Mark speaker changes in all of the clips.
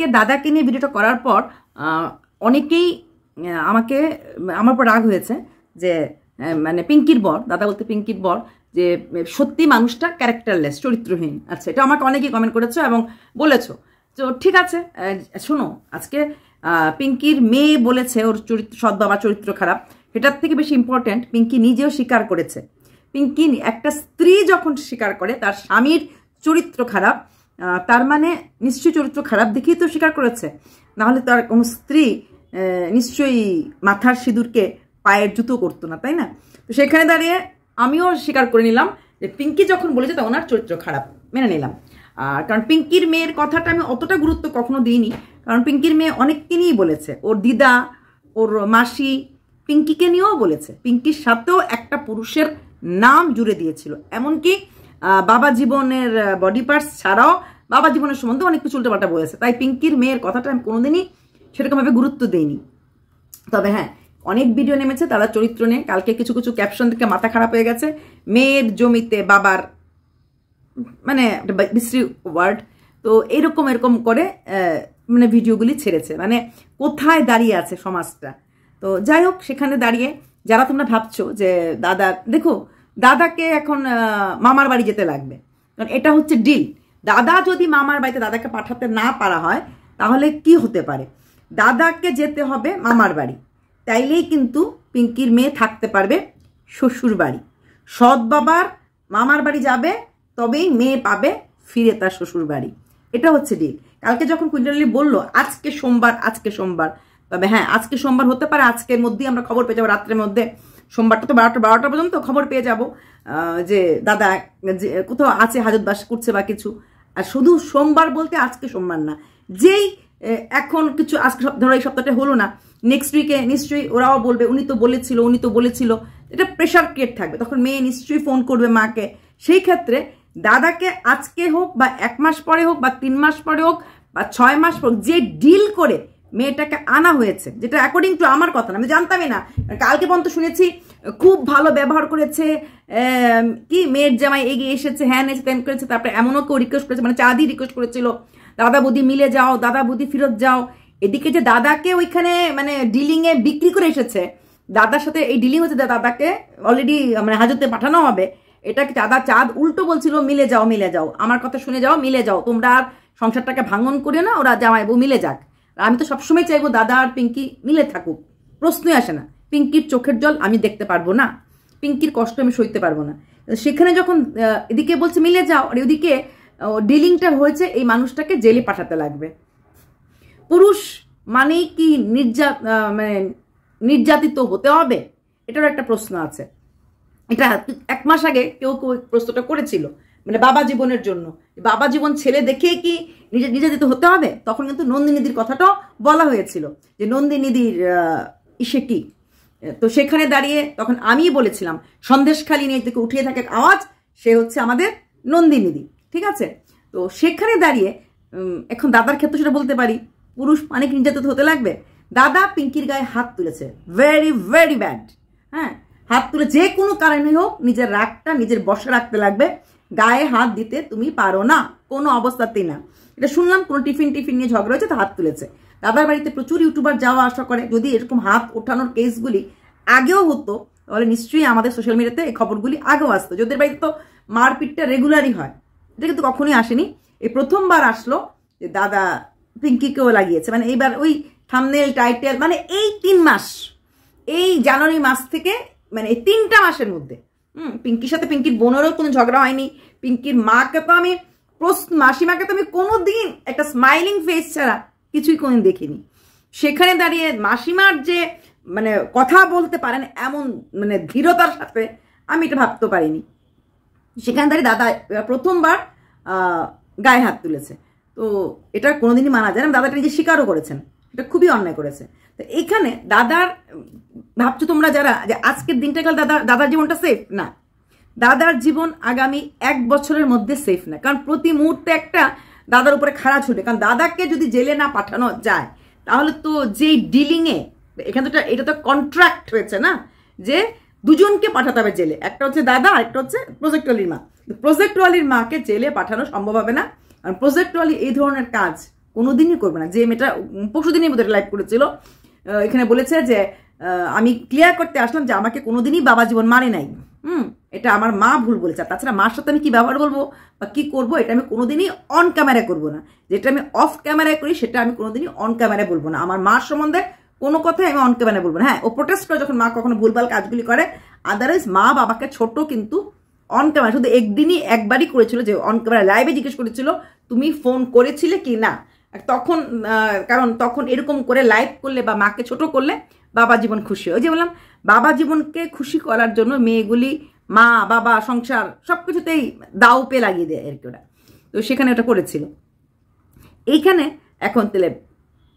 Speaker 1: আজকে দাদাকে নিয়ে ভিডিওটা করার পর অনেকেই আমাকে আমার উপর রাগ হয়েছে যে মানে পিঙ্কির বর দাদা বলতে পিঙ্কির বর যে সত্যি মানুষটা ক্যারেক্টারলেস চরিত্রহীন আচ্ছা এটা আমাকে অনেকেই কমেন্ট করেছো এবং বলেছো তো ঠিক আছে শোনো আজকে পিঙ্কির মেয়ে বলেছে ওর চরিত্র সৎ বাবা চরিত্র খারাপ সেটার থেকে বেশি ইম্পর্ট্যান্ট পিঙ্কি নিজেও স্বীকার করেছে পিঙ্কি একটা স্ত্রী যখন স্বীকার করে তার স্বামীর চরিত্র খারাপ তার মানে নিশ্চয়ই চরিত্র খারাপ দেখেই তো স্বীকার করেছে নাহলে তার কোনো স্ত্রী নিশ্চয়ই মাথার সিঁদুরকে পায়ের জুতো করতো না তাই না তো সেখানে দাঁড়িয়ে আমিও স্বীকার করে নিলাম যে পিঙ্কি যখন বলেছে তা ওনার চরিত্র খারাপ মেনে নিলাম আর কারণ পিঙ্কির মেয়ের কথাটা আমি অতটা গুরুত্ব কখনো দিইনি কারণ পিঙ্কির মেয়ে অনেককে নিয়েই বলেছে ওর দিদা ওর মাসি পিঙ্কিকে নিয়েও বলেছে পিঙ্কির সাথেও একটা পুরুষের নাম জুড়ে দিয়েছিল এমনকি বাবা জীবনের বডি পার্টস ছাড়াও বাবা জীবনের সম্বন্ধে অনেক কিছু উল্টোপাল্টা বলেছে তাই পিঙ্কির মেয়ের কথাটা আমি কোনোদিনই সেরকমভাবে গুরুত্ব দিইনি তবে হ্যাঁ অনেক ভিডিও নেমেছে তারা চরিত্র নিয়ে কালকে কিছু কিছু ক্যাপশন থেকে মাথা খারাপ হয়ে গেছে মেয়ের জমিতে বাবার মানে বিশ্রী ওয়ার্ড তো এরকম এরকম করে মানে ভিডিওগুলি ছেড়েছে মানে কোথায় দাঁড়িয়ে আছে সমাজটা তো যাই হোক সেখানে দাঁড়িয়ে যারা তোমরা ভাবছো যে দাদা দেখো দাদাকে এখন মামার বাড়ি যেতে লাগবে কারণ এটা হচ্ছে ডিল দাদা যদি মামার বাড়িতে দাদাকে পাঠাতে না পারা হয় তাহলে কি হতে পারে দাদাকে যেতে হবে মামার বাড়ি তাইলেই কিন্তু পিঙ্কির মেয়ে থাকতে পারবে শ্বশুর বাড়ি সৎ বাবার মামার বাড়ি যাবে তবেই মেয়ে পাবে ফিরে তার শ্বশুর বাড়ি এটা হচ্ছে ডিল কালকে যখন কুইন্টালি বলল আজকে সোমবার আজকে সোমবার তবে হ্যাঁ আজকে সোমবার হতে পারে আজকের মধ্যেই আমরা খবর পেয়ে যাবো রাত্রের মধ্যে সোমবারটা তো বারোটা বারোটা পর্যন্ত খবর পেয়ে যাব যে দাদা যে কোথাও আছে হাজতবাস করছে বা কিছু আর শুধু সোমবার বলতে আজকে সোমবার না যেই এখন কিছু আজকে ধরো এই সপ্তাহটা হলো না নেক্সট উইকে নিশ্চয়ই ওরাও বলবে উনি তো বলেছিল উনি তো বলেছিল এটা প্রেশার ক্রিয়েট থাকবে তখন মেয়ে নিশ্চয়ই ফোন করবে মাকে সেই ক্ষেত্রে দাদাকে আজকে হোক বা এক মাস পরে হোক বা তিন মাস পরে হোক বা ছয় মাস পর যে ডিল করে মেয়েটাকে আনা হয়েছে যেটা অ্যাকর্ডিং টু আমার কথা না আমি জানতামই না কালকে পর্যন্ত শুনেছি খুব ভালো ব্যবহার করেছে কি মেয়ের জামাই এগিয়ে এসেছে হ্যান এসে তেন করেছে তারপরে এমনও কেউ রিকোয়েস্ট করেছে মানে চাঁদি রিকোয়েস্ট করেছিল দাদা বৌদি মিলে যাও দাদা বৌদি ফেরত যাও এদিকে যে দাদাকে ওইখানে মানে ডিলিংয়ে বিক্রি করে এসেছে দাদার সাথে এই ডিলিং হচ্ছে দাদাকে অলরেডি মানে হাজতে পাঠানো হবে এটা দাদা চাঁদ উল্টো বলছিল মিলে যাও মিলে যাও আমার কথা শুনে যাও মিলে যাও তোমরা আর সংসারটাকে ভাঙন করে না ওরা জামাইবু মিলে যাক আমি তো সবসময় চাইবো দাদা আর পিঙ্কি মিলে থাকুক প্রশ্নই আসে না পিঙ্কির চোখের জল আমি দেখতে পারবো না পিঙ্কির কষ্ট আমি সইতে পারবো না সেখানে যখন এদিকে বলছে মিলে যাও আর ওদিকে ডিলিংটা হয়েছে এই মানুষটাকে জেলে পাঠাতে লাগবে পুরুষ মানেই কি নির্যা মানে নির্যাতিত হতে হবে এটারও একটা প্রশ্ন আছে এটা এক মাস আগে কেউ কেউ প্রশ্নটা করেছিল মানে বাবা জীবনের জন্য বাবা জীবন ছেলে দেখে কি নির্যাতিত হতে হবে তখন কিন্তু নন্দিনীদির কথাটাও বলা হয়েছিল যে নন্দিনীদির ইসে কি তো সেখানে দাঁড়িয়ে তখন আমি বলেছিলাম সন্দেশখালী নিয়ে থেকে উঠিয়ে থাকে আওয়াজ সে হচ্ছে আমাদের নন্দিনীদি ঠিক আছে তো সেখানে দাঁড়িয়ে এখন দাদার ক্ষেত্রে সেটা বলতে পারি পুরুষ অনেক মানে নির্যাতিত হতে লাগবে দাদা পিঙ্কির গায়ে হাত তুলেছে ভেরি ভেরি ব্যাড হ্যাঁ হাত তুলে যে কোনো কারণে হোক নিজের রাগটা নিজের বসে রাখতে লাগবে গায়ে হাত দিতে তুমি পারো না কোনো অবস্থাতেই না এটা শুনলাম কোনো টিফিন টিফিন নিয়ে ঝগড়া হয়েছে তো হাত তুলেছে দাদার বাড়িতে প্রচুর ইউটিউবার যাওয়া আসা করে যদি এরকম হাত ওঠানোর কেসগুলি আগেও হতো তাহলে নিশ্চয়ই আমাদের সোশ্যাল মিডিয়াতে এই খবরগুলি আগেও আসতো যাদের বাড়িতে তো মারপিটটা রেগুলারই হয় এটা কিন্তু কখনোই আসেনি এই প্রথমবার আসলো যে দাদা পিঙ্কিকেও লাগিয়েছে মানে এইবার ওই থামনেল টাইটেল মানে এই তিন মাস এই জানুয়ারি মাস থেকে মানে এই তিনটা মাসের মধ্যে হুম পিঙ্কির সাথে পিঙ্কির বোনেরও কোনো ঝগড়া হয়নি পিঙ্কির মাকে তো আমি মাসিমাকে তো আমি কোনো দিন একটা স্মাইলিং ফেস ছাড়া কিছুই কোনো দেখিনি সেখানে দাঁড়িয়ে মাসিমার যে মানে কথা বলতে পারেন এমন মানে ধীরতার সাথে আমি এটা ভাবতে পারিনি সেখানে দাঁড়িয়ে দাদা প্রথমবার গায়ে হাত তুলেছে তো এটা কোনোদিনই মানা যায় না দাদাটা নিজে স্বীকারও করেছেন এটা খুবই অন্যায় করেছে এখানে দাদার ভাবছো তোমরা যারা যে আজকের দিনটা কাল দাদা দাদার জীবনটা সেফ না দাদার জীবন আগামী এক বছরের মধ্যে সেফ না কারণ প্রতি মুহূর্তে একটা দাদার উপরে খাড়া ছুটে কারণ দাদাকে যদি জেলে না পাঠানো যায় তাহলে তো যেই ডিলিংয়ে এখানে তো এটা তো কন্ট্রাক্ট হয়েছে না যে দুজনকে পাঠাতে হবে জেলে একটা হচ্ছে দাদা একটা হচ্ছে প্রজেক্টওয়ালির মা প্রজেক্টওয়ালির মাকে জেলে পাঠানো সম্ভব হবে না কারণ প্রজেক্ট ওয়ালি এই ধরনের কাজ কোনোদিনই করবে না যে মেয়েটা পরশুদিনই বোধহয় লাইভ করেছিল এখানে বলেছে যে আমি ক্লিয়ার করতে আসলাম যে আমাকে কোনোদিনই বাবা জীবন মানে নাই হুম এটা আমার মা ভুল বলেছে তাছাড়া মার সাথে আমি কী ব্যবহার বলবো বা কী করবো এটা আমি কোনোদিনই অন ক্যামেরায় করবো না যেটা আমি অফ ক্যামেরায় করি সেটা আমি কোনোদিনই অন ক্যামেরায় বলবো না আমার মার সম্বন্ধে কোনো কথাই আমি অন ক্যামেরায় বলবো না হ্যাঁ ও প্রোটেস্ট করে যখন মা কখনো ভুলভাল কাজগুলি করে আদারওয়াইজ মা বাবাকে ছোট কিন্তু অন ক্যামেরা শুধু একদিনই একবারই করেছিল যে অন ক্যামেরা লাইভে জিজ্ঞেস করেছিল তুমি ফোন করেছিলে কি না তখন কারণ তখন এরকম করে লাইভ করলে বা মাকে ছোট করলে বাবা জীবন খুশি ওই যে বললাম বাবা জীবনকে খুশি করার জন্য মেয়েগুলি মা বাবা সংসার সব কিছুতেই দাউপে লাগিয়ে দেয় আর কি ওরা তো সেখানে ওটা করেছিল এইখানে এখন তেলে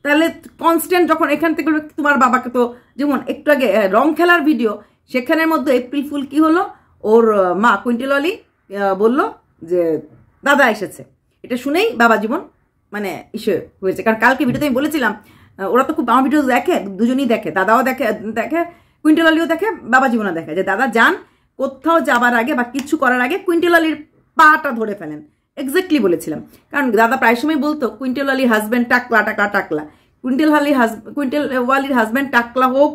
Speaker 1: তাহলে কনস্ট্যান্ট যখন এখান থেকে তোমার বাবাকে তো যেমন একটু আগে রং খেলার ভিডিও সেখানের মধ্যে এপ্রিল ফুল কি হলো ওর মা কুইন্টিল অলি বলল যে দাদা এসেছে এটা শুনেই বাবা জীবন মানে ইসে হয়েছে কারণ কালকে ভিডিওতে আমি বলেছিলাম ওরা তো খুব আমার ভিডিও দেখে দুজনেই দেখে দাদাও দেখে দেখে কুইন্টাল আলিও দেখে বাবা জীবনও দেখে যে দাদা যান কোথাও যাবার আগে বা কিছু করার আগে কুইন্টাল আলির পাটা ধরে ফেলেন এক্স্যাক্টলি বলেছিলাম কারণ দাদা প্রায় সময় বলতো কুইন্টাল আলির হাজব্যান্ড টাকলা টাকলা টাকলা কুইন্টাল আলির হাজ কুইন্টাল ওয়ালির হাজব্যান্ড টাকলা হোক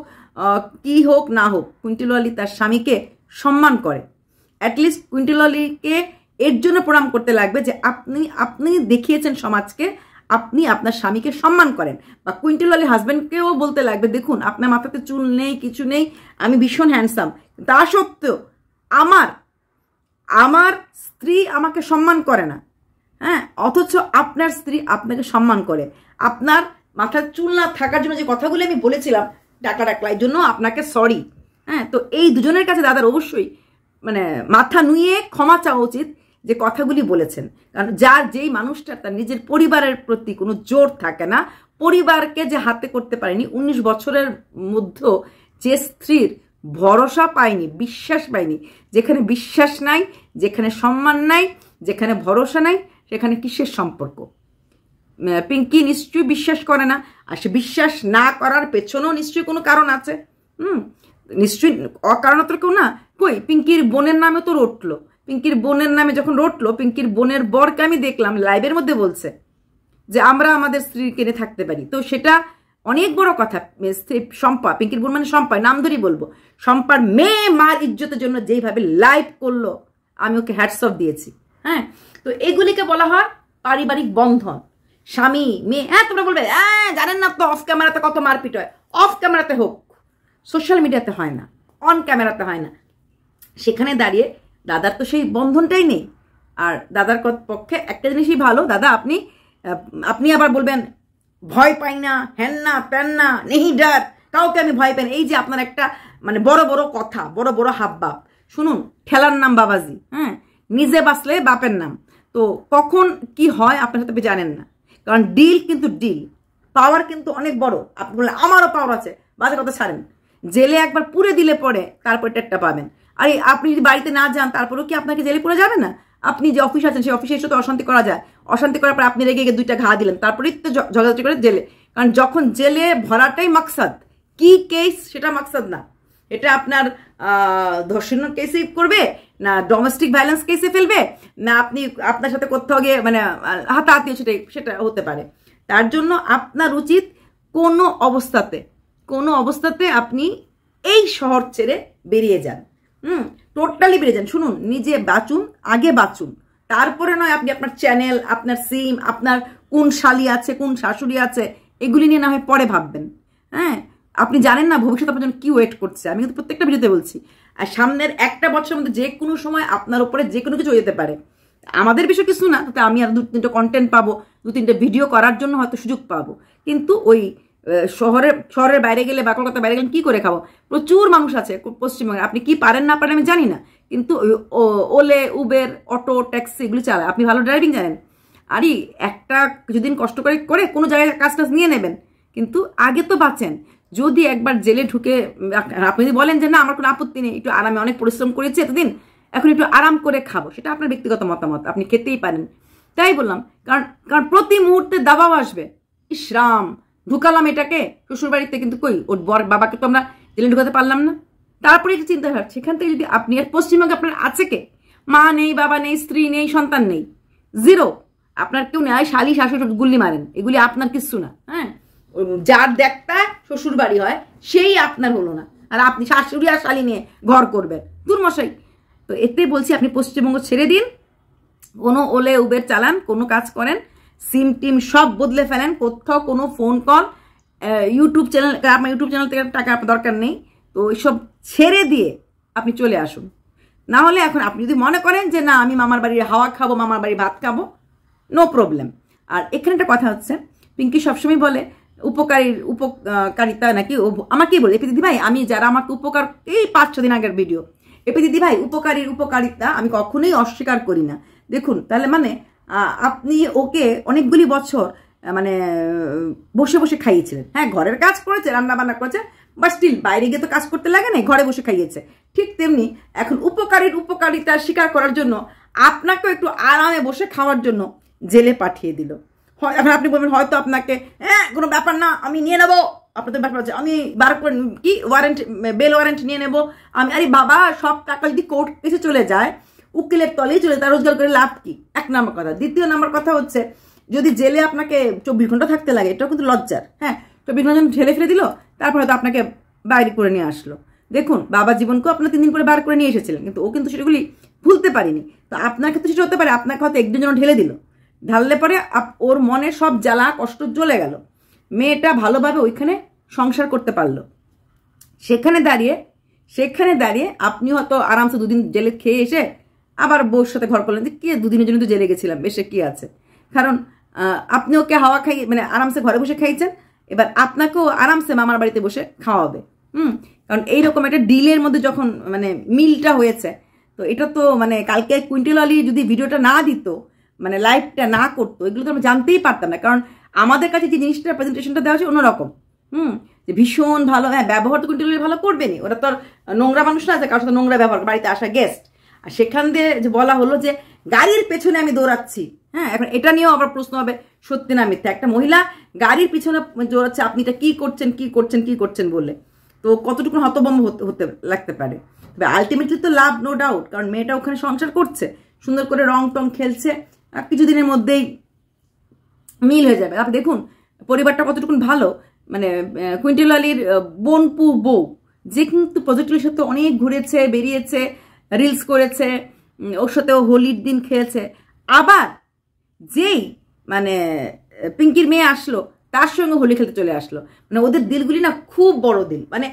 Speaker 1: কি হোক না হোক কুইন্টাল আলি তার স্বামীকে সম্মান করে অ্যাটলিস্ট কুইন্টাল আলিকে এর জন্য প্রণাম করতে লাগবে যে আপনি আপনি দেখিয়েছেন সমাজকে আপনি আপনার স্বামীকে সম্মান করেন বা কুইন্টাল আলী হাজব্যান্ডকেও বলতে লাগবে দেখুন আপনার মাথাতে চুল নেই কিছু নেই আমি ভীষণ হ্যান্ডসাম তা সত্ত্বেও আমার আমার স্ত্রী আমাকে সম্মান করে না হ্যাঁ অথচ আপনার স্ত্রী আপনাকে সম্মান করে আপনার মাথার চুল না থাকার জন্য যে কথাগুলো আমি বলেছিলাম ডাকা ডাকলা জন্য আপনাকে সরি হ্যাঁ তো এই দুজনের কাছে দাদার অবশ্যই মানে মাথা নুয়ে ক্ষমা চাওয়া উচিত যে কথাগুলি বলেছেন কারণ যার যেই মানুষটা তার নিজের পরিবারের প্রতি কোনো জোর থাকে না পরিবারকে যে হাতে করতে পারেনি ১৯ বছরের মধ্যে যে স্ত্রীর ভরসা পায়নি বিশ্বাস পায়নি যেখানে বিশ্বাস নাই যেখানে সম্মান নাই যেখানে ভরসা নাই সেখানে কিসের সম্পর্ক পিঙ্কি নিশ্চয়ই বিশ্বাস করে না আর সে বিশ্বাস না করার পেছনেও নিশ্চয়ই কোনো কারণ আছে হুম নিশ্চয়ই অকারণত কেউ না কই পিঙ্কির বোনের নামে তো রটলো পিঙ্কির বোনের নামে যখন রটলো পিঙ্কির বোনের বরকে আমি দেখলাম লাইভের মধ্যে বলছে যে আমরা আমাদের স্ত্রীর কেনে থাকতে পারি তো সেটা অনেক বড় কথা শম্পা পিঙ্কির বোন মানে শম্পা নাম ধরেই বলবো শম্পার মেয়ে মার ইজ্জতের জন্য যেইভাবে লাইভ করলো আমি ওকে হ্যাটসঅপ দিয়েছি হ্যাঁ তো এগুলিকে বলা হয় পারিবারিক বন্ধন স্বামী মেয়ে হ্যাঁ তোমরা বলবে হ্যাঁ জানেন না তো অফ ক্যামেরাতে কত মারপিট হয় অফ ক্যামেরাতে হোক সোশ্যাল মিডিয়াতে হয় না অন ক্যামেরাতে হয় না সেখানে দাঁড়িয়ে দাদার তো সেই বন্ধনটাই নেই আর দাদার পক্ষে একটা জিনিসই ভালো দাদা আপনি আপনি আবার বলবেন ভয় পাই না হ্যান না প্যান না নেহি ডার কাউকে আমি ভয় পাই না এই যে আপনার একটা মানে বড় বড় কথা বড় বড় হাববাব শুনুন ঠেলার নাম বাবাজি হ্যাঁ নিজে বাঁচলে বাপের নাম তো কখন কি হয় আপনার সাথে জানেন না কারণ ডিল কিন্তু ডিল পাওয়ার কিন্তু অনেক বড় আপনি বললেন আমারও পাওয়ার আছে বাজে কথা ছাড়েন জেলে একবার পুরে দিলে পরে তারপর টেটটা পাবেন আর আপনি যদি বাড়িতে না যান তারপরেও কি আপনাকে জেলে পড়ে যাবে না আপনি যে অফিস আছেন সেই অফিসে এসে তো অশান্তি করা যায় অশান্তি করার পর আপনি রেগে গিয়ে দুইটা ঘা দিলেন তারপরেই তো ঝগড়াঝাটি করে জেলে কারণ যখন জেলে ভরাটাই মাকসাদ কি কেস সেটা মাকসাদ না এটা আপনার ধর্ষণ কেসে করবে না ডোমেস্টিক ভায়োলেন্স কেসে ফেলবে না আপনি আপনার সাথে কোথাও গিয়ে মানে হাতাহাতি সেটাই সেটা হতে পারে তার জন্য আপনার উচিত কোনো অবস্থাতে কোনো অবস্থাতে আপনি এই শহর ছেড়ে বেরিয়ে যান হুম টোটালি প্রেজেন্ট শুনুন নিজে বাঁচুন আগে বাঁচুন তারপরে নয় আপনি আপনার চ্যানেল আপনার সিম আপনার কোন শালি আছে কোন শাশুড়ি আছে এগুলি নিয়ে না হয় পরে ভাববেন হ্যাঁ আপনি জানেন না ভবিষ্যতে আপনার জন্য কী ওয়েট করছে আমি কিন্তু প্রত্যেকটা ভিডিওতে বলছি আর সামনের একটা বছরের মধ্যে যে কোনো সময় আপনার উপরে যে কোনো কিছু যেতে পারে আমাদের বিষয় কিছু না তাতে আমি আর দু তিনটে কন্টেন্ট পাবো দু তিনটে ভিডিও করার জন্য হয়তো সুযোগ পাবো কিন্তু ওই শহরের শহরের বাইরে গেলে বা কলকাতার বাইরে গেলে কী করে খাবো প্রচুর মানুষ আছে পশ্চিমবঙ্গে আপনি কি পারেন না পারেন আমি জানি না কিন্তু ওলে উবের অটো ট্যাক্সি এগুলি চালায় আপনি ভালো ড্রাইভিং জানেন আরে একটা কিছুদিন কষ্ট করে করে কোনো জায়গায় কাজ টাজ নিয়ে নেবেন কিন্তু আগে তো বাঁচেন যদি একবার জেলে ঢুকে আপনি যদি বলেন যে না আমার কোনো আপত্তি নেই একটু আরামে অনেক পরিশ্রম করেছি এতদিন এখন একটু আরাম করে খাবো সেটা আপনার ব্যক্তিগত মতামত আপনি খেতেই পারেন তাই বললাম কারণ কারণ প্রতি মুহূর্তে দাবাও আসবে ইসরাম ঢুকালাম এটাকে শ্বশুরবাড়িতে কিন্তু কই ওর বর বাবাকে তো আমরা জেলে ঢুকাতে পারলাম না তারপরে একটা চিন্তা ভাবছি সেখান থেকে যদি আপনি আর পশ্চিমবঙ্গে আপনার আছে কে মা নেই বাবা নেই স্ত্রী নেই সন্তান নেই জিরো আপনার কেউ নেয় শালি শাশুড় গুল্লি মারেন এগুলি আপনার কিচ্ছু না হ্যাঁ যার দেখতা শ্বশুর বাড়ি হয় সেই আপনার হলো না আর আপনি শাশুড়ি আর শালি নিয়ে ঘর করবেন দুর্মশাই তো এতে বলছি আপনি পশ্চিমবঙ্গ ছেড়ে দিন কোনো ওলে উবের চালান কোনো কাজ করেন সিম টিম সব বদলে ফেলেন কোথাও কোনো ফোন কল ইউটিউব চ্যানেল আপনার ইউটিউব চ্যানেল থেকে টাকা আপনার দরকার নেই তো এসব ছেড়ে দিয়ে আপনি চলে আসুন না হলে এখন আপনি যদি মনে করেন যে না আমি মামার বাড়ির হাওয়া খাবো মামার বাড়ি ভাত খাবো নো প্রবলেম আর এখানে একটা কথা হচ্ছে পিঙ্কি সবসময় বলে উপকারীর উপকারিতা নাকি আমাকেই বলে এপি দিদি ভাই আমি যারা আমাকে উপকার এই পাঁচ ছ দিন আগের ভিডিও এপি দিদি ভাই উপকারীর উপকারিতা আমি কখনোই অস্বীকার করি না দেখুন তাহলে মানে আপনি ওকে অনেকগুলি বছর মানে বসে বসে খাইয়েছিলেন হ্যাঁ ঘরের কাজ করেছে রান্নাবান্না করেছে বা স্টিল বাইরে গিয়ে তো কাজ করতে লাগে না ঘরে বসে খাইয়েছে ঠিক তেমনি এখন উপকারীর উপকারিতা স্বীকার করার জন্য আপনাকেও একটু আরামে বসে খাওয়ার জন্য জেলে পাঠিয়ে দিল এখন আপনি বলবেন হয়তো আপনাকে হ্যাঁ কোনো ব্যাপার না আমি নিয়ে নেবো আপনাদের ব্যাপার আছে আমি বার করে কি ওয়ারেন্ট বেল ওয়ারেন্ট নিয়ে নেব আমি আরে বাবা সব টাকা যদি কোর্ট কেসে চলে যায় উকিলের তলেই চলে তার রোজগার করে লাভ কি এক নম্বর কথা দ্বিতীয় নম্বর কথা হচ্ছে যদি জেলে আপনাকে চব্বিশ ঘন্টা থাকতে লাগে এটাও কিন্তু লজ্জার হ্যাঁ চব্বিশ ঘন্টা ঢেলে ফেলে দিল তারপর হয়তো আপনাকে বাইরে করে নিয়ে আসলো দেখুন বাবা জীবনকেও আপনার তিন দিন পরে বার করে নিয়ে এসেছিলেন কিন্তু ও কিন্তু সেগুলি ভুলতে পারিনি তো আপনার ক্ষেত্রে সেটা হতে পারে আপনাকে হয়তো একদিন জন্য ঢেলে দিল ঢাললে পরে ওর মনে সব জ্বালা কষ্ট জ্বলে গেল মেয়েটা ভালোভাবে ওইখানে সংসার করতে পারলো সেখানে দাঁড়িয়ে সেখানে দাঁড়িয়ে আপনি হয়তো আরামসে দুদিন জেলে খেয়ে এসে আবার বউর সাথে ঘর করলেন যে কে দুদিনের জন্য তো জেলে গেছিলাম বেশে কি আছে কারণ আপনি ওকে হাওয়া খাই মানে আরামসে ঘরে বসে খাইছেন এবার আপনাকেও আরামসে মামার বাড়িতে বসে খাওয়াবে হুম কারণ এইরকম একটা ডিলের মধ্যে যখন মানে মিলটা হয়েছে তো এটা তো মানে কালকে কুইন্টাল আলী যদি ভিডিওটা না দিত মানে লাইভটা না করতো এগুলো তো আমরা জানতেই পারতাম না কারণ আমাদের কাছে যে জিনিসটা প্রেজেন্টেশনটা দেওয়া হচ্ছে অন্যরকম হুম যে ভীষণ ভালো হ্যাঁ ব্যবহার তো কুইন্টাল ভালো করবেনি ওরা তো নোংরা মানুষ না আছে কারোর সাথে নোংরা ব্যবহার বাড়িতে আসা গেস্ট আর সেখান দিয়ে বলা হলো যে গাড়ির পেছনে আমি দৌড়াচ্ছি হ্যাঁ এখন এটা নিয়েও আবার প্রশ্ন হবে সত্যি না মিথ্যা একটা মহিলা গাড়ির পিছনে দৌড়াচ্ছে আপনি এটা কী করছেন কী করছেন কী করছেন বলে তো কতটুকু হতবম্ব হতে লাগতে পারে তবে আলটিমেটলি তো লাভ নো ডাউট কারণ মেয়েটা ওখানে সংসার করছে সুন্দর করে রং টং খেলছে আর কিছুদিনের মধ্যেই মিল হয়ে যাবে আপনি দেখুন পরিবারটা কতটুকু ভালো মানে কুইন্টিল আলীর বোনপু বউ যে কিন্তু পজিটিভের সাথে অনেক ঘুরেছে বেরিয়েছে রিলস করেছে ওর সাথেও হোলির দিন খেয়েছে আবার যেই মানে পিঙ্কির মেয়ে আসলো তার সঙ্গে হোলি খেলতে চলে আসলো মানে ওদের দিলগুলি না খুব বড় দিল মানে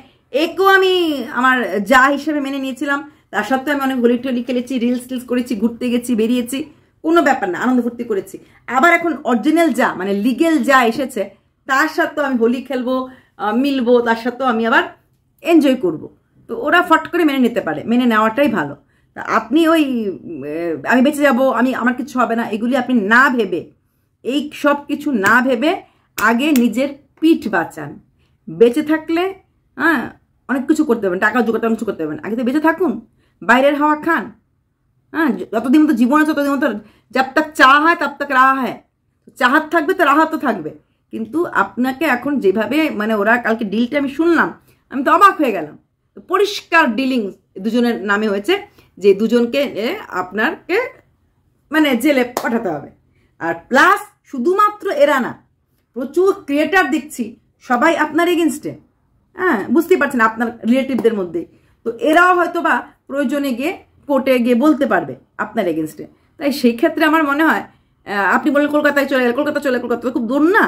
Speaker 1: একেও আমি আমার যা হিসেবে মেনে নিয়েছিলাম তার সত্ত্বেও আমি অনেক হোলি টোলি খেলেছি রিলস টিলস করেছি ঘুরতে গেছি বেরিয়েছি কোনো ব্যাপার না আনন্দ ফুর্তি করেছি আবার এখন অরিজিনাল যা মানে লিগেল যা এসেছে তার সাথেও আমি হোলি খেলবো মিলবো তার সাথেও আমি আবার এনজয় করবো তো ওরা ফট করে মেনে নিতে পারে মেনে নেওয়াটাই ভালো তা আপনি ওই আমি বেঁচে যাব আমি আমার কিছু হবে না এগুলি আপনি না ভেবে এই সব কিছু না ভেবে আগে নিজের পিঠ বাঁচান বেঁচে থাকলে হ্যাঁ অনেক কিছু করতে পারবেন টাকা জোগাড় অনেক কিছু করতে পারবেন আগে তো বেঁচে থাকুন বাইরের হাওয়া খান হ্যাঁ যতদিন মতো জীবন আছে ততদিন মতো যাব তাক চা হয় তার তাক রাহা হয় হাত থাকবে তো রাহা তো থাকবে কিন্তু আপনাকে এখন যেভাবে মানে ওরা কালকে ডিলটা আমি শুনলাম আমি তো অবাক হয়ে গেলাম পরিষ্কার ডিলিং দুজনের নামে হয়েছে যে দুজনকে আপনারকে মানে জেলে পাঠাতে হবে আর প্লাস শুধুমাত্র এরা না প্রচুর ক্রিয়েটার দেখছি সবাই আপনার এগেনস্টে হ্যাঁ বুঝতেই পারছেন আপনার রিলেটিভদের মধ্যে তো এরাও হয়তো বা প্রয়োজনে গিয়ে কোর্টে গিয়ে বলতে পারবে আপনার এগেনস্টে তাই সেই ক্ষেত্রে আমার মনে হয় আপনি বললেন কলকাতায় চলে গেলে কলকাতা চলে কলকাতা খুব দূর না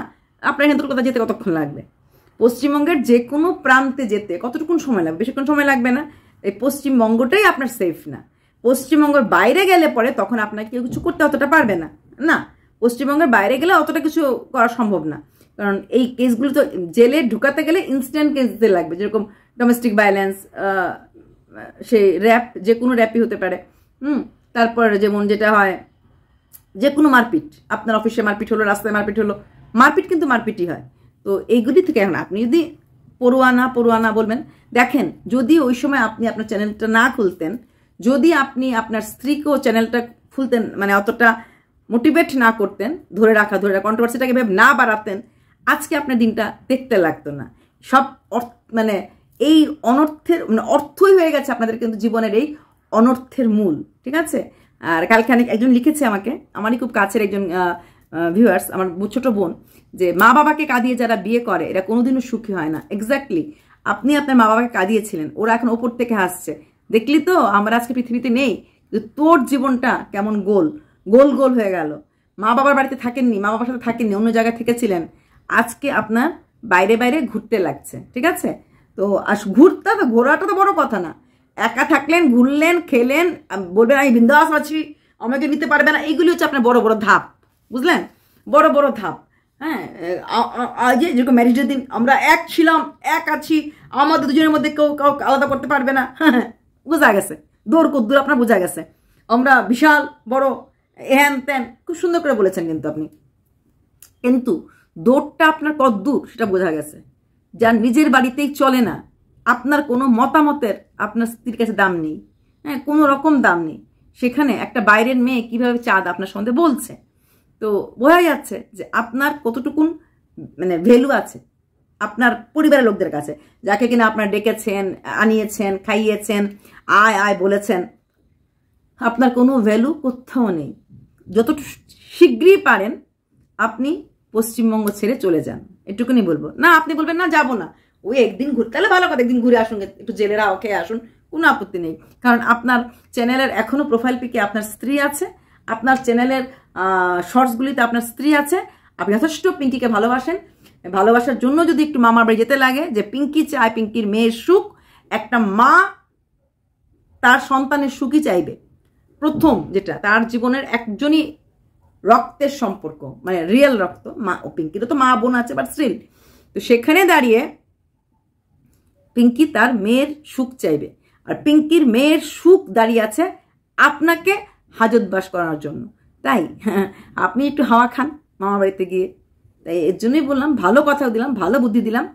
Speaker 1: আপনার এখানে কলকাতা যেতে কতক্ষণ লাগবে পশ্চিমবঙ্গের যে কোনো প্রান্তে যেতে কতটুকুন সময় লাগবে বেশিক্ষণ সময় লাগবে না এই পশ্চিমবঙ্গটাই আপনার সেফ না পশ্চিমবঙ্গের বাইরে গেলে পরে তখন আপনাকে কেউ কিছু করতে অতটা পারবে না না পশ্চিমবঙ্গের বাইরে গেলে অতটা কিছু করা সম্ভব না কারণ এই কেসগুলো তো জেলে ঢুকাতে গেলে ইনস্ট্যান্ট কেস দিতে লাগবে যেরকম ডোমেস্টিক ভায়োলেন্স সেই র্যাপ যে কোনো র্যাপই হতে পারে হুম তারপর যেমন যেটা হয় যে কোনো মারপিট আপনার অফিসে মারপিট হলো রাস্তায় মারপিট হলো মারপিট কিন্তু মারপিটই হয় তো এইগুলি থেকে এখন আপনি যদি পড়ুয়ানা পড়ুয়ানা বলবেন দেখেন যদি ওই সময় আপনি আপনার চ্যানেলটা না খুলতেন যদি আপনি আপনার স্ত্রীকেও চ্যানেলটা খুলতেন মানে অতটা মোটিভেট না করতেন ধরে রাখা ধরে রাখা কন্ট্রোভার্সিটাকে ভেবে না বাড়াতেন আজকে আপনার দিনটা দেখতে লাগতো না সব মানে এই অনর্থের মানে অর্থই হয়ে গেছে আপনাদের কিন্তু জীবনের এই অনর্থের মূল ঠিক আছে আর কালকে একজন লিখেছে আমাকে আমারই খুব কাছের একজন ভিউয়ার্স আমার ছোটো বোন যে মা বাবাকে কাঁদিয়ে যারা বিয়ে করে এরা কোনোদিনও সুখী হয় না এক্স্যাক্টলি আপনি আপনার মা বাবাকে কাঁদিয়েছিলেন ওরা এখন ওপর থেকে হাসছে দেখলি তো আমরা আজকে পৃথিবীতে নেই তোর জীবনটা কেমন গোল গোল গোল হয়ে গেল মা বাবার বাড়িতে থাকেননি মা বাবার সাথে থাকেননি অন্য জায়গায় থেকেছিলেন আজকে আপনার বাইরে বাইরে ঘুরতে লাগছে ঠিক আছে তো আস ঘুরতে তো ঘোরাটা তো বড় কথা না একা থাকলেন ঘুরলেন খেলেন বলবেন আমি বিন্দাস আছি আমাকে নিতে পারবে না এইগুলি হচ্ছে আপনার বড় বড় ধাপ বুঝলেন বড় বড় ধাপ হ্যাঁ আজ যেরকম ম্যারিজের দিন আমরা এক ছিলাম এক আছি আমাদের দুজনের মধ্যে কেউ কেউ আলাদা করতে পারবে না হ্যাঁ বোঝা গেছে দৌড় কদ্দুর আপনার বোঝা গেছে আমরা বিশাল বড় হ্যান ত্যান খুব সুন্দর করে বলেছেন কিন্তু আপনি কিন্তু দৌড়টা আপনার কদ্দূর সেটা বোঝা গেছে যার নিজের বাড়িতেই চলে না আপনার কোনো মতামতের আপনার স্ত্রীর কাছে দাম নেই হ্যাঁ কোনো রকম দাম নেই সেখানে একটা বাইরের মেয়ে কিভাবে চাঁদ আপনার সম্বন্ধে বলছে তো বোঝা যাচ্ছে যে আপনার কতটুকুন মানে ভ্যালু আছে আপনার পরিবারের লোকদের কাছে যাকে কিনা আপনার ডেকেছেন আনিয়েছেন খাইয়েছেন আয় আয় বলেছেন আপনার কোনো ভ্যালু কোথাও নেই যতটুকু শীঘ্রই পারেন আপনি পশ্চিমবঙ্গ ছেড়ে চলে যান এটুকুনি বলবো না আপনি বলবেন না যাব না ওই একদিন ঘুরতে তাহলে ভালো কথা একদিন ঘুরে আসুন একটু জেলেরা ওকে আসুন কোনো আপত্তি নেই কারণ আপনার চ্যানেলের এখনও প্রোফাইল পিকে আপনার স্ত্রী আছে আপনার চ্যানেলের শর্টসগুলিতে আপনার স্ত্রী আছে আপনি যথেষ্ট পিঙ্কিকে ভালোবাসেন ভালোবাসার জন্য যদি একটু মামার বাড়ি যেতে লাগে যে পিঙ্কি চায় পিঙ্কির মেয়ের সুখ একটা মা তার সন্তানের সুখই চাইবে প্রথম যেটা তার জীবনের একজনই রক্তের সম্পর্ক মানে রিয়েল রক্ত মা ও পিঙ্কি তো মা বোন আছে বাট স্ত্রী তো সেখানে দাঁড়িয়ে পিঙ্কি তার মেয়ের সুখ চাইবে আর পিঙ্কির মেয়ের সুখ দাঁড়িয়ে আছে আপনাকে হাজতবাস করার জন্য তাই আপনি একটু হাওয়া খান মামা বাড়িতে গিয়ে তাই এর জন্যই বললাম ভালো কথা দিলাম ভালো বুদ্ধি দিলাম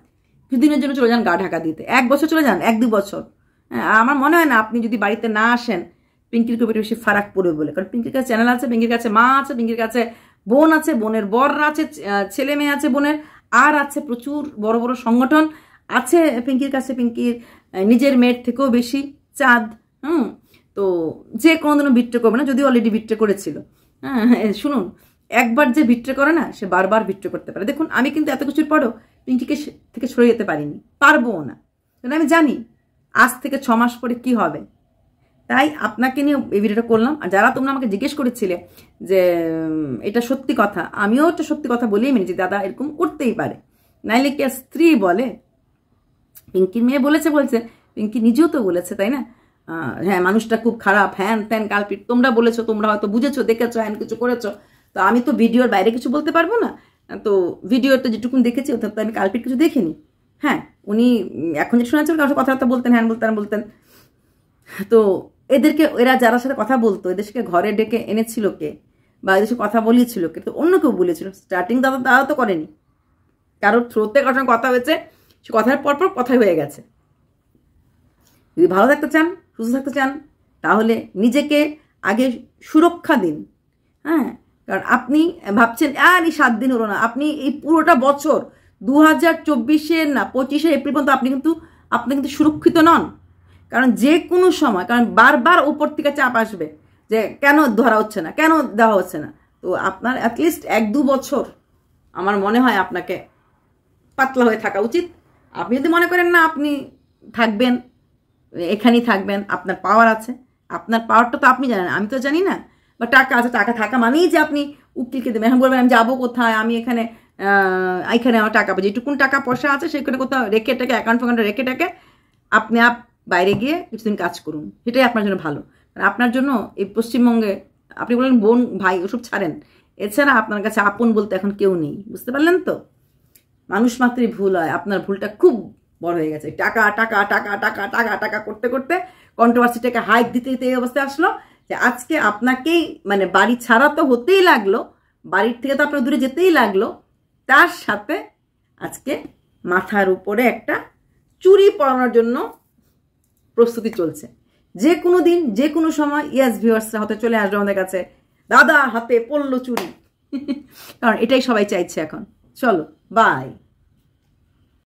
Speaker 1: কিছুদিনের জন্য চলে যান গা ঢাকা দিতে এক বছর চলে যান এক দু বছর হ্যাঁ আমার মনে হয় না আপনি যদি বাড়িতে না আসেন পিঙ্কির খুব বেশি ফারাক পড়বে বলে কারণ পিঙ্কির কাছে চ্যানেল আছে পিঙ্কির কাছে মা আছে পিঙ্কির কাছে বোন আছে বোনের বররা আছে ছেলে মেয়ে আছে বোনের আর আছে প্রচুর বড় বড় সংগঠন আছে পিঙ্কির কাছে পিঙ্কির নিজের মেয়ের থেকেও বেশি চাঁদ হুম তো যে কোনোদিনও বিট্রে করবে না যদিও অলরেডি বিট্রে করেছিল হ্যাঁ শুনুন একবার যে ভিট্রে করে না সে বারবার ভিট্রে করতে পারে দেখুন আমি কিন্তু এত কিছুর পরও পিঙ্কিকে থেকে সরে যেতে পারিনি পারবও না কারণ আমি জানি আজ থেকে ছ মাস পরে কি হবে তাই আপনাকে নিয়ে এই ভিডিওটা করলাম আর যারা তোমরা আমাকে জিজ্ঞেস করেছিলে যে এটা সত্যি কথা আমিও একটা সত্যি কথা বলেই মেনেছি দাদা এরকম করতেই পারে নাইলে কি আর স্ত্রী বলে পিঙ্কির মেয়ে বলেছে বলছে পিঙ্কি নিজেও তো বলেছে তাই না হ্যাঁ, হ্যাঁ মানুষটা খুব খারাপ হ্যান ত্যান কালপিট তোমরা বলেছো তোমরা হয়তো বুঝেছো দেখেছো হ্যান কিছু করেছো তো আমি তো ভিডিওর বাইরে কিছু বলতে পারবো না তো ভিডিওর তো যেটুকুন দেখেছি অর্থাৎ আমি কালপিট কিছু দেখিনি হ্যাঁ উনি এখন যে শোনাচ্ছেন কারোর কথাবার্তা বলতেন হ্যান বলতেন বলতেন তো এদেরকে এরা যারা সাথে কথা বলতো এদেরকে ঘরে ডেকে এনেছিল কে বা এদের কথা বলিয়েছিল কে তো অন্য কেউ বলেছিল স্টার্টিং দাদা দাদা তো করেনি কারোর থ্রোতে কারোর কথা হয়েছে সে কথার পরপর কথা হয়ে গেছে যদি ভালো থাকতে চান সুস্থ থাকতে চান তাহলে নিজেকে আগে সুরক্ষা দিন হ্যাঁ কারণ আপনি ভাবছেন আর এই সাত দিন হলো না আপনি এই পুরোটা বছর দু হাজার চব্বিশের না পঁচিশে এপ্রিল পর্যন্ত আপনি কিন্তু আপনি কিন্তু সুরক্ষিত নন কারণ যে কোনো সময় কারণ বারবার উপর থেকে চাপ আসবে যে কেন ধরা হচ্ছে না কেন দেওয়া হচ্ছে না তো আপনার অ্যাটলিস্ট এক দু বছর আমার মনে হয় আপনাকে পাতলা হয়ে থাকা উচিত আপনি যদি মনে করেন না আপনি থাকবেন এখানেই থাকবেন আপনার পাওয়ার আছে আপনার পাওয়ারটা তো আপনি জানেন আমি তো জানি না বা টাকা আছে টাকা থাকা মানেই যে আপনি উকিলকে দেবেন এখন বলবেন আমি যাবো কোথায় আমি এখানে এখানে আমার টাকা পাবো যেটুকুন টাকা পয়সা আছে সেখানে কোথাও রেখে টাকা অ্যাকাউন্ট ফ্যাকাউন্টে রেখে টাকে আপনি আপ বাইরে গিয়ে কিছুদিন কাজ করুন সেটাই আপনার জন্য ভালো কারণ আপনার জন্য এই পশ্চিমবঙ্গে আপনি বলেন বোন ভাই ওসব ছাড়েন এছাড়া আপনার কাছে আপন বলতে এখন কেউ নেই বুঝতে পারলেন তো মানুষ মাত্রই ভুল হয় আপনার ভুলটা খুব বড় হয়ে গেছে টাকা টাকা টাকা টাকা টাকা টাকা করতে করতে কন্ট্রোভার্সিটাকে হাইক দিতে দিতে এই অবস্থায় আসলো যে আজকে আপনাকেই মানে বাড়ি ছাড়া তো হতেই লাগলো বাড়ির থেকে তো আপনার দূরে যেতেই লাগলো তার সাথে আজকে মাথার উপরে একটা চুরি পড়ানোর জন্য প্রস্তুতি চলছে যে কোনো দিন যে কোনো সময় ইয়াস ভিউয়ার্সরা হতে চলে আসবে আমাদের কাছে দাদা হাতে পড়লো চুরি কারণ এটাই সবাই চাইছে এখন চলো বাই